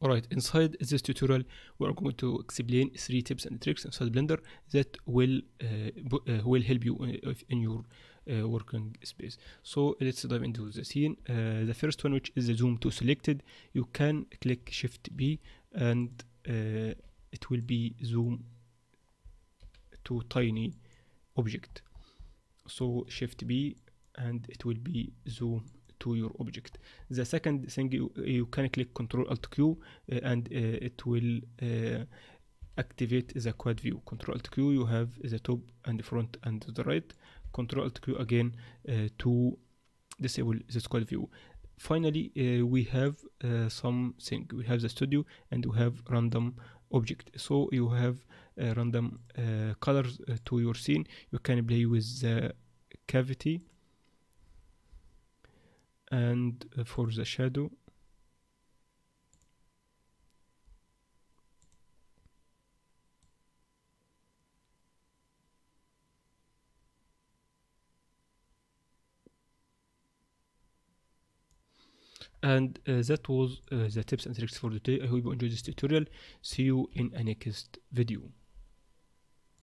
Alright, inside this tutorial we are going to explain three tips and tricks inside Blender that will uh, uh will help you uh, in your uh, working space. So let's dive into the scene. Uh, the first one which is the zoom to selected, you can click shift B and uh, it will be zoom to tiny object. So shift B and it will be zoom to your object. The second thing you, you can click Control Alt Q uh, and uh, it will uh, activate the quad view. Control Alt Q you have the top and the front and the right. Control Alt Q again to disable the quad view finally uh, we have uh, something we have the studio and we have random object so you have uh, random colors to your scene you can play with the cavity and uh, for the shadow and uh, that was uh, the tips and tricks for today. i hope you enjoyed this tutorial see you in a next video